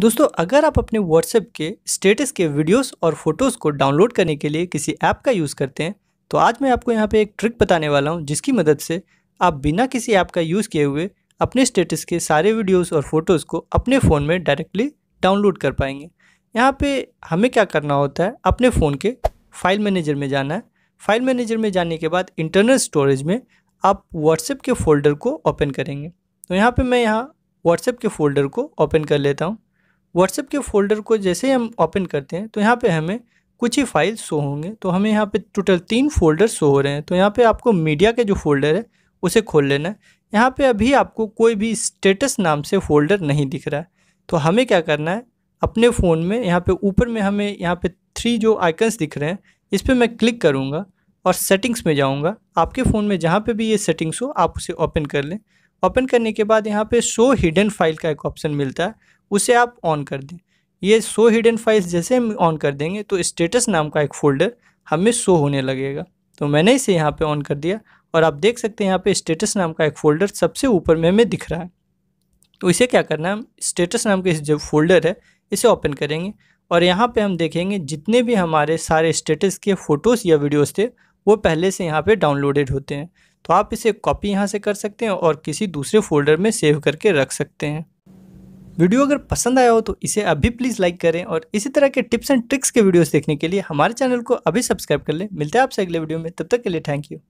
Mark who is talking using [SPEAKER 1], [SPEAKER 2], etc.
[SPEAKER 1] दोस्तों अगर आप अपने व्हाट्सएप के स्टेटस के वीडियोस और फोटोज़ को डाउनलोड करने के लिए किसी ऐप का यूज़ करते हैं तो आज मैं आपको यहाँ पे एक ट्रिक बताने वाला हूँ जिसकी मदद से आप बिना किसी ऐप का यूज़ किए हुए अपने स्टेटस के सारे वीडियोस और फोटोज़ को अपने फ़ोन में डायरेक्टली डाउनलोड कर पाएंगे यहाँ पे हमें क्या करना होता है अपने फ़ोन के फाइल मैनेजर में जाना है फाइल मैनेजर में जाने के बाद इंटरनल स्टोरेज में आप व्हाट्सएप के फ़ोल्डर को ओपन करेंगे तो यहाँ पर मैं यहाँ व्हाट्सएप के फ़ोल्डर को ओपन कर लेता हूँ व्हाट्सएप के फोल्डर को जैसे ही हम ओपन करते हैं तो यहाँ पे हमें कुछ ही फाइल शो होंगे तो हमें यहाँ पे टोटल तीन फोल्डर शो हो रहे हैं तो यहाँ पे आपको मीडिया के जो फोल्डर है उसे खोल लेना है यहाँ पे अभी आपको कोई भी स्टेटस नाम से फोल्डर नहीं दिख रहा है तो हमें क्या करना है अपने फ़ोन में यहाँ पर ऊपर में हमें यहाँ पे थ्री जो आइकन्स दिख रहे हैं इस पर मैं क्लिक करूँगा और सेटिंग्स में जाऊँगा आपके फ़ोन में जहाँ पे भी ये सेटिंग्स हो आप उसे ओपन कर लें ओपन करने के बाद यहाँ पे शो हिडन फाइल का एक ऑप्शन मिलता है उसे आप ऑन कर दें ये सो हिडन फाइल्स जैसे हम ऑन कर देंगे तो स्टेटस नाम का एक फोल्डर हमें शो होने लगेगा तो मैंने इसे यहाँ पे ऑन कर दिया और आप देख सकते हैं यहाँ पे स्टेटस नाम का एक फोल्डर सबसे ऊपर में हमें दिख रहा है तो इसे क्या करना है हम स्टेटस नाम के जो फोल्डर है इसे ओपन करेंगे और यहाँ पे हम देखेंगे जितने भी हमारे सारे स्टेटस के फ़ोटोज़ या वीडियोज़ थे वो पहले से यहाँ पे डाउनलोडेड होते हैं तो आप इसे कॉपी यहाँ से कर सकते हैं और किसी दूसरे फोल्डर में सेव करके रख सकते हैं वीडियो अगर पसंद आया हो तो इसे अभी प्लीज़ लाइक करें और इसी तरह के टिप्स एंड ट्रिक्स के वीडियोस देखने के लिए हमारे चैनल को अभी सब्सक्राइब कर लें मिलते हैं आपसे अगले वीडियो में तब तक के लिए थैंक यू